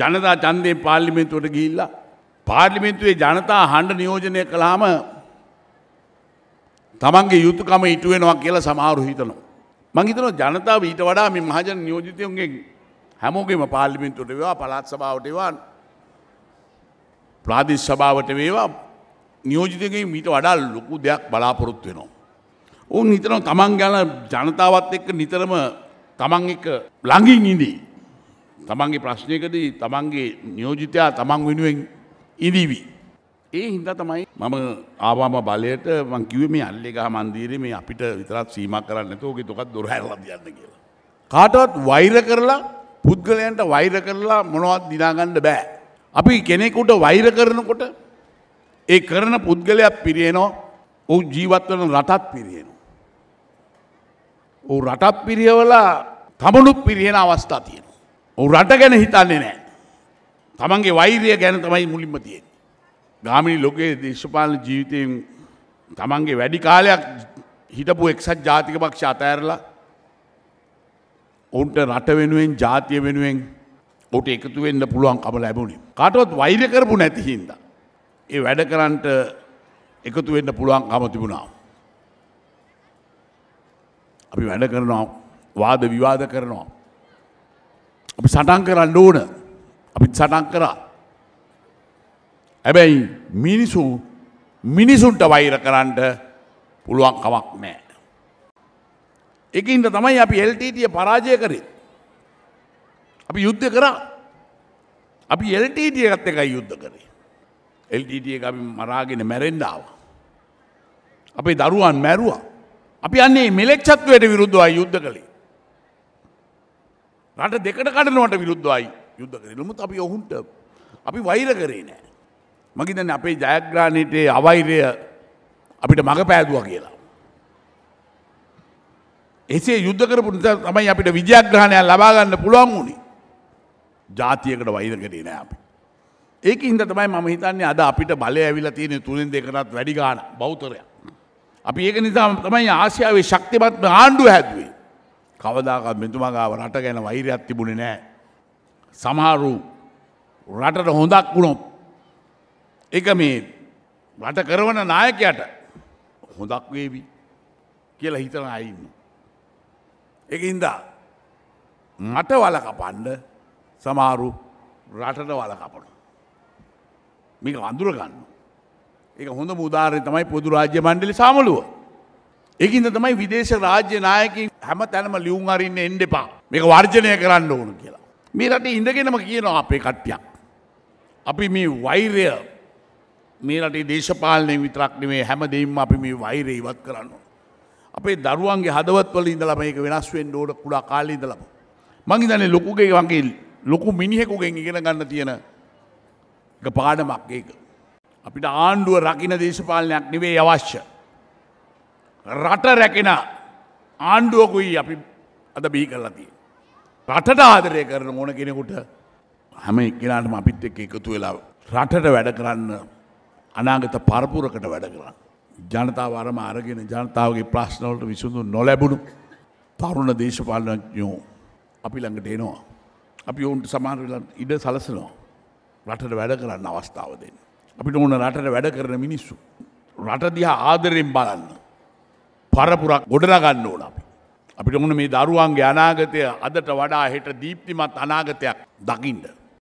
ජනතා චන්දය පාර්ලිමෙන්තුවට ගිල්ලා පාර්ලිමෙන්තුවේ ජනතා හණ්ඩ නියෝජනය කළාම තමන්ගේ යුතුකම ඉටුවෙනවා කියලා සමහරු හිතනවා. මංහිතන ජනතාව ඊට වඩා මේ මහජන නියෝජිතයන්ගේ හැමෝගේම පාර්ලිමින්තුට වේවා පළත් සභාවට වේවා ප්‍රාදේශ සභාවට වේවා නියෝජිතයගේ මීට වඩා ලොකු දෙයක් බලාපොරොත්තු වෙනවා. ඔවුන් හිතනවා තමන් ගැන ජනතාවත් එක්ක නිතරම තමන් එක්ක ළඟින් ඉඳී තමන්ගේ ප්‍රශ්නයකදී තමන්ගේ නියෝජිතයා තමන් වෙනුවෙන් ඉදිවී. ඒ හින්දා තමයි මම ආවාම බලයට මං කිව්වේ මේ අල්ලේගහ මන්දිරේ මේ අපිට විතරක් සීමා කරන්න නැතුව ඔගේ තොකත් දොර හැරලා තියන්න කියලා. කාටවත් වෛර කරලා පුද්ගලයන්ට වෛර කරලා මොනවත් දිනා ගන්න බෑ. අපි කෙනෙකුට වෛර කරනකොට ඒ කරන පුද්ගලයා පිරියනවා. ඔහු ජීවත් වෙන රටත් පිරියනවා. ඔහු රටත් පිරියවලා තමනුත් පිරියන අවස්ථා තියෙනවා. රට ගැන හිතන්නේ නෑ. තමන්ගේ වෛරය ගැන තමයි මුලින්ම තියෙන්. ගාමිණි ලොකේ දේශපාලන ජීවිතයෙන් තමන්ගේ වැඩි කාලයක් හිටපු එක්සත් ජාතික පක්ෂ අතඇරලා ඔවුන්ට රට වෙනුවෙන් ජාතිය වෙනුවෙන් ඔට එකතු වෙන්න පුළුවන් කම ලැබුණේ. කාටවත් වෛර කරපු නැතිහින්ද. ඒ වැඩ කරන්ට එකතු වෙන්න පුළුවන් කම තිබුණා. අපි වැඩ කරනවා වාද විවාද කරනවා. අපි සටන් කරන්න ඕන අපි සටන් කරා. හැබැයි මිනිසු මිනිසුන්ට වෛර කරන්න පුළුවන් කමක් නෑ. එකින්ට තමයි අපි එල්ටීටිය පරාජය කරේ. අපි යුද්ධ කරා අපි එල්ටීටිය ගත්ත එකයි යුද්ධ කරේ. එල්ටීටිය අපි මරාගෙන මැරෙන්ඩාව. අපේ දරුවන් මැරුවා. අපි අන්නේ මෙලෙක්ෂත්වයට විරුද්ධවා යුද්ධ කළේ. රට දෙකට කඩනවට විරුද්ධයි යුද්ධ කරනමුත් අපි ඔහුන්ට අපි වෛර කරේ නෑ. මගිතන අපේ ජයග්‍රාණීටේ අවෛරය අපිට මඟ පෑදුව කියලා. එසේ යුද්ධ කරපු නිසා තමයි අපිට විජයග්‍රහණයක් ලබා ගන්න පුළුවන් වුණේ. ජාතියකට වෛර කරේ නෑ අපි. ඒක හින්ද තමයි මම හිතන්නේ අද අපිට බලය ඇවිල්ලා තියෙන තුනෙන් දෙකටත් වැඩි ගාණ බෞතරයක්. අපි ඒක නිසා තමයි ආසියාවේ ශක්තිමත් ආණ්ඩුව හැදුවේ. කවදාකත් මෙතුමගාව රට ගැන වෛරයක් තිබුණි නෑ. සමහරු රටට හොඳක් වුණොත්. එක මේ රට කරවන නායකයට හොඳක් වේවි කියලා හිතන අයින්න. එක ඉන්දා මට වලකපන්ඩ සමාරු රටට වලකපනු. මේක අඳුරගන්න. එක හොඳ මුදාරය තමයි පොදු රාජ්‍ය මණ්ඩලි සාමලුව. එකින්ද තමයි විදේශ රාජ්‍ය නායකින් හැම තැනම ලියුම් අරින්න එන්න එපා මේක වර්ජනය කරන්න ඕන කියලා. මේ රටේ ඉඳගෙනම කියනවා අපේ කට්ටියක්. අපි මේ වෛරය මේ රටේ දේශපාලනය විතරක් නෙමේ හැම දෙයින්ම අපි මේ වෛරය ඉවත් කරන්න. අපේ දරුවන්ගේ හදවත්වල ඉඳලා මේක වෙනස් වෙන්න ඕන කුඩා කාලේ ඉඳලම. මං ඉඳන්නේ ලොකුගේ වගේ ලොකු මිනිහෙකුගෙන් ඉගෙන ගන්න තියෙන එක පාඩමක් ඒක. අපිට ආණ්ඩුව රකින දේශපාලනයක් නෙවේ අවශ්‍ය. රට රැකෙන ආණ්ඩුවකුයි අපි අද බිහි කරලා තිය. රටට ආදරය කරන ඕන කෙනෙකුට හැම එකෙනටම අපිත් එක් එකතු වෙලා රටට වැඩ කරන්න අනාගත පරපුරකට වැඩ කරන්න. ජනතාව අරම අරගෙන ජනතාවගේ ප්‍රශ්නවලට විසුඳු නොලැබුණු තරුණ දේශපාලනඥෝ අපි ළඟට එනවා. අපි ඔවුන්ට සමාරවෙලා ඉඩ සලසනවා. රටට වැඩ කරන්න අවස්ථාව දෙන්න. අපිට ඕන රටට වැඩ කරන මිනිස්සු. රටදිහා ආදරෙන් බලන්න. පරපුරක් ගොඩනගන්න ඕන අපි. අපිට මුණ මේ දරුවන්ගේ අනාගතය අදට වඩා හෙට දීප්තිමත් අනාගතයක් දකිින්ට.